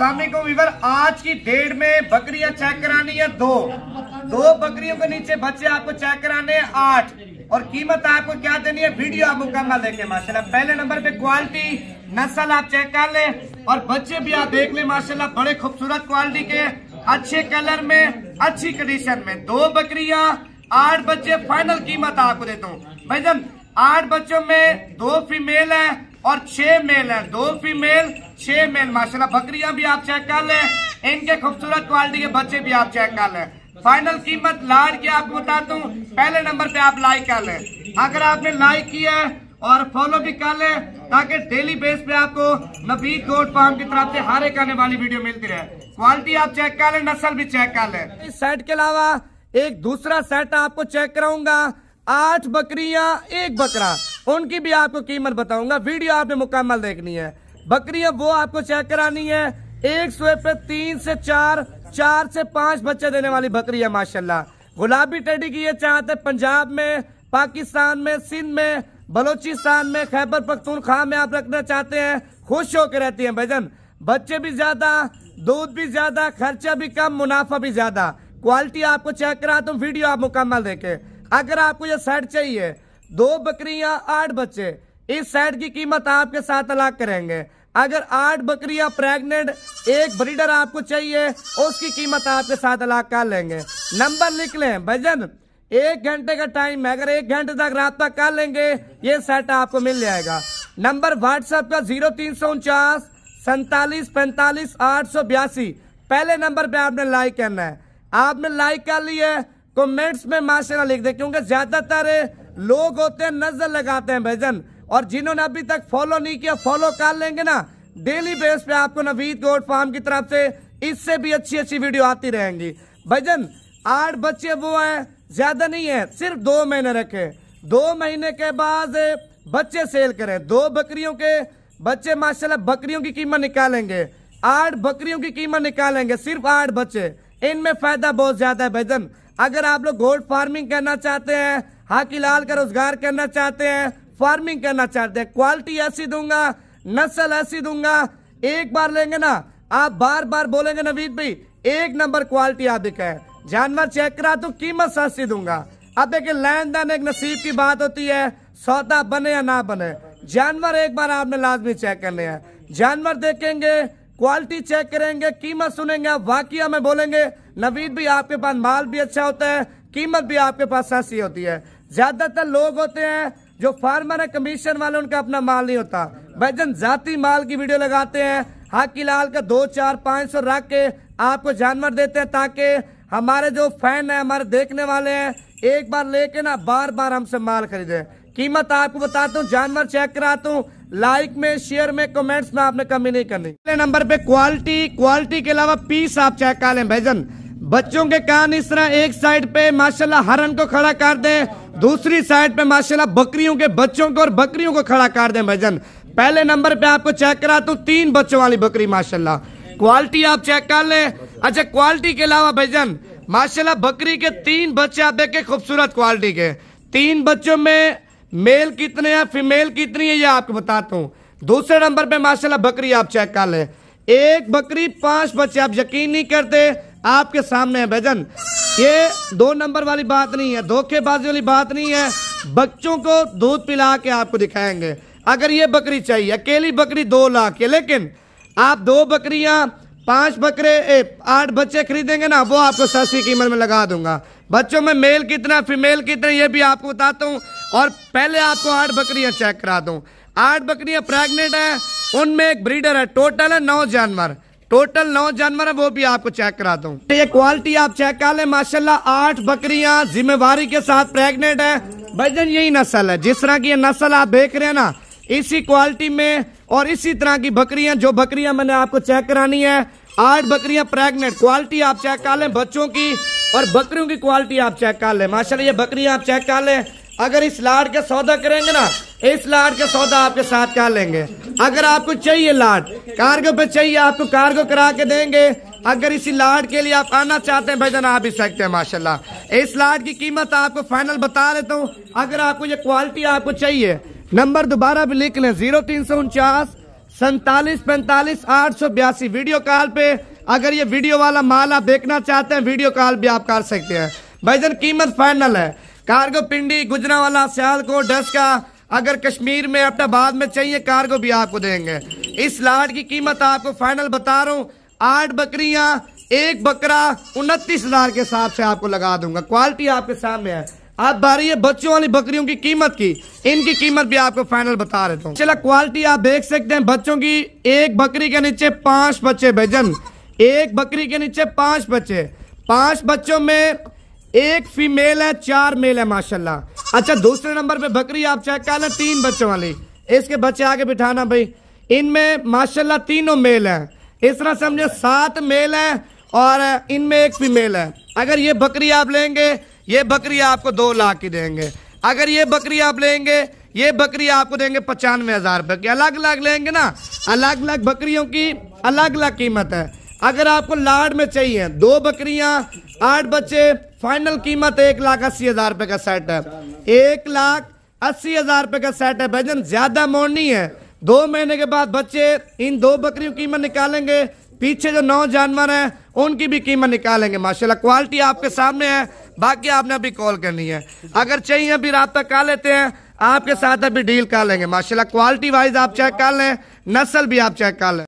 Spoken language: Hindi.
असला आज की डेट में बकरियां चेक करानी है दो दो बकरियों के नीचे बच्चे आपको चेक कराने हैं आठ और कीमत आपको क्या देनी है वीडियो आप मुकम्मल देखें माशाल्लाह पहले नंबर पे क्वालिटी नस्ल आप चेक कर ले और बच्चे भी आप देख ले माशाल्लाह बड़े खूबसूरत क्वालिटी के अच्छे कलर में अच्छी कंडीशन में दो बकरिया आठ बच्चे फाइनल कीमत आपको देता हूँ जन आठ बच्चों में दो फीमेल है और छह मेल हैं दो फीमेल छह मेल माशाल्लाह बकरियां भी आप चेक कर लें इनके खूबसूरत क्वालिटी के बच्चे भी आप चेक कर लें फाइनल कीमत लाड की आपको बता दू पहले नंबर पे आप लाइक कर लें अगर आपने लाइक किया है और फॉलो भी कर लें ताकि डेली बेस पे आपको नबी गोट फार्म की तरफ से हर एक आने वाली वीडियो मिलती रहे क्वालिटी आप चेक कर लें नस्ल भी चेक कर लें इस सेट के अलावा एक दूसरा सेट आपको चेक कराऊंगा आठ बकरियां एक बकरा उनकी भी आपको कीमत बताऊंगा वीडियो आपने मुकम्मल देखनी है बकरियां वो आपको चेक करानी है एक सोए पे तीन से चार चार से पांच बच्चे देने वाली बकरी है माशाल्लाह गुलाबी टेडी की ये चाहत है पंजाब में पाकिस्तान में सिंध में बलोचिस्तान में खैबर पख्तूनख्वा में आप रखना चाहते हैं खुश होकर रहती हैं भजन बच्चे भी ज्यादा दूध भी ज्यादा खर्चा भी कम मुनाफा भी ज्यादा क्वालिटी आपको चेक करा तो वीडियो आप मुकम्मल देखे अगर आपको यह सेट चाहिए दो बकरियां आठ बच्चे इस सेट की कीमत आपके साथ अलग करेंगे अगर आठ बकरियां प्रेग्नेंट एक ब्रीडर आपको चाहिए उसकी कीमत आपके साथ अलग कर लेंगे नंबर लिख लें भजन एक घंटे का टाइम है अगर एक घंटे तक तक कर लेंगे ये सेट आपको मिल जाएगा नंबर व्हाट्सएप का जीरो तीन सौ उनचास सैतालीस पैंतालीस आठ सौ बयासी पहले नंबर पे आपने लाइक करना है आपने लाइक कर लिया है कमेंट्स में माशाला लिख दे क्योंकि ज्यादातर लोग होते हैं नजर लगाते हैं भजन और जिन्होंने अभी तक फॉलो नहीं किया फॉलो कर लेंगे ना डेली बेस पे आपको नवीद गोड फार्म की तरफ से इससे भी अच्छी अच्छी वीडियो आती रहेंगी भजन आठ बच्चे वो हैं ज्यादा नहीं है सिर्फ दो महीने रखे दो महीने के बाद बच्चे सेल करें दो बकरियों के बच्चे माशाल्लाह बकरियों की कीमत निकालेंगे आठ बकरियों की कीमत निकालेंगे सिर्फ आठ बच्चे इनमें फायदा बहुत ज्यादा है भजन अगर आप लोग गोल्ड फार्मिंग करना चाहते हैं हाकि लाल का रोजगार करना चाहते हैं फार्मिंग करना चाहते हैं क्वालिटी ऐसी दूंगा नस्ल ऐसी दूंगा एक बार लेंगे ना आप बार बार बोलेंगे नवीद भाई एक नंबर क्वालिटी आप दिखाए जानवर चेक करा तो कीमत सस्ती दूंगा अब देखिए लेन देन एक नसीब की बात होती है सौदा बने या ना बने जानवर एक बार आपने लाजमी चेक करने हैं जानवर देखेंगे क्वालिटी चेक करेंगे कीमत सुनेंगे आप वाकिया में बोलेंगे नवीद भी आपके पास माल भी अच्छा होता है कीमत भी आपके पास ऐसी होती है ज्यादातर लोग होते हैं जो फार्मर है कमीशन वाले उनका अपना माल नहीं होता भाईजन जाति माल की वीडियो लगाते हैं हाकी लाल का दो चार पांच सौ रख के आपको जानवर देते हैं ताकि हमारे जो फैन है हमारे देखने वाले हैं एक बार लेके ना बार बार हमसे माल खरीदे कीमत आपको बताता हूँ जानवर चेक कराता हूँ लाइक में शेयर में कमेंट्स में आपने कमी नहीं करनी पहले नंबर पे क्वालिटी क्वालिटी के अलावा पीस आप चेक कर लें भाईजन बच्चों के कान इस तरह एक साइड पे माशाल्लाह हरन को खड़ा कर दें दूसरी साइड पे माशाल्लाह बकरियों के बच्चों को और बकरियों को खड़ा कर दें भजन पहले नंबर पे आपको चेक कराता तो हूँ तीन बच्चों वाली बकरी माशाल्लाह क्वालिटी आप चेक कर लें अच्छा क्वालिटी के अलावा भजन माशाल्लाह बकरी के तीन बच्चे आप देखे खूबसूरत क्वालिटी के तीन बच्चों में मेल कितने हैं फीमेल कितनी है ये आपको बताता हूँ दूसरे नंबर पे माशाल्लाह बकरी आप चेक कर लें एक बकरी पांच बच्चे आप यकीन नहीं करते आपके सामने है भजन ये दो नंबर वाली बात नहीं है धोखेबाजी वाली बात नहीं है बच्चों को दूध पिला के आपको दिखाएंगे अगर ये बकरी चाहिए अकेली बकरी दो लाख है लेकिन आप दो बकरियां पांच बकरे आठ बच्चे खरीदेंगे ना वो आपको सस्ती कीमत में लगा दूंगा बच्चों में मेल कितना फीमेल कितना ये भी आपको बताता हूँ और पहले आपको आठ बकरियां चेक करा दू आठ बकरियां प्रेग्नेंट है उनमें एक ब्रीडर है टोटल है नौ जानवर टोटल नौ जानवर है वो भी आपको चेक कराता हूँ ये क्वालिटी आप चेक कर ले माशाला आठ बकरिया जिम्मेवारी के साथ प्रेगनेंट है भजन यही नस्ल है जिस तरह की ये नस्ल आप देख रहे हैं ना इसी क्वालिटी में और इसी तरह की बकरियां जो बकरियां मैंने आपको चेक करानी है आठ बकरियां प्रेग्नेंट क्वालिटी आप चेक कर लें बच्चों की और बकरियों की क्वालिटी आप चेक कर लें माशाल्लाह ये बकरियां आप चेक कर लें अगर इस लाट का सौदा करेंगे ना इस लाट का सौदा आपके साथ कर लेंगे अगर आपको चाहिए लाट कार्गो पे चाहिए आपको कार्गो करा के देंगे अगर इसी लाट के लिए आप आना चाहते हैं भाईजान आ भी सकते हैं माशाल्लाह इस लाट की कीमत आपको फाइनल बता देता हूँ अगर आपको ये क्वालिटी आपको चाहिए नंबर दोबारा भी लिख लें जीरो तीन सौ उनचास सैतालीस पैंतालीस आठ सौ बयासी वीडियो कॉल पे अगर ये वीडियो वाला माल आप देखना चाहते हैं वीडियो कॉल भी आप कर सकते हैं भाईजान कीमत फाइनल है कार्गो पिंडी गुजरावाला सियालकोट डस्का अगर कश्मीर में अपना बाद में चाहिए कार्गो भी आपको देंगे इस लाट की कीमत आपको फाइनल बता रहा हूँ आठ बकरिया एक बकरा उनतीस हजार के हिसाब से आपको लगा दूंगा क्वालिटी आपके सामने है आप बारी है बच्चों वाली बकरियों की कीमत की इनकी कीमत भी आपको फाइनल बता रहे हूँ चला क्वालिटी आप देख सकते हैं बच्चों की एक बकरी के नीचे पांच बच्चे भजन एक बकरी के नीचे पांच बच्चे पांच बच्चों में एक फीमेल है चार मेल है माशाल्लाह अच्छा दूसरे नंबर पे बकरी आप चेक कर लें तीन बच्चों वाली इसके बच्चे आगे बिठाना भाई इनमें माशाल्लाह तीनों मेल है इस तरह समझे सात मेल है और इनमें एक फीमेल है अगर ये बकरी आप लेंगे ये बकरी आपको दो लाख की देंगे अगर ये बकरी आप लेंगे ये बकरी आपको देंगे पचानवे हज़ार रुपये की अलग अलग लेंगे ना अलग अलग बकरियों की अलग अलग कीमत है अगर आपको लाड में चाहिए दो बकरियां आठ बच्चे फाइनल कीमत एक लाख अस्सी हजार रुपये का सेट है एक लाख अस्सी हजार रुपये का सेट है भजन ज्यादा मोड़नी नहीं है दो महीने के बाद बच्चे इन दो बकरियों की कीमत निकालेंगे पीछे जो नौ जानवर हैं उनकी भी कीमत निकालेंगे माशाल्लाह क्वालिटी आपके सामने है बाकी आपने अभी कॉल करनी है अगर चाहिए अभी तक कर लेते हैं आपके साथ अभी डील कर लेंगे माशाल्लाह क्वालिटी वाइज आप चेक कर लें नस्ल भी आप चेक कर लें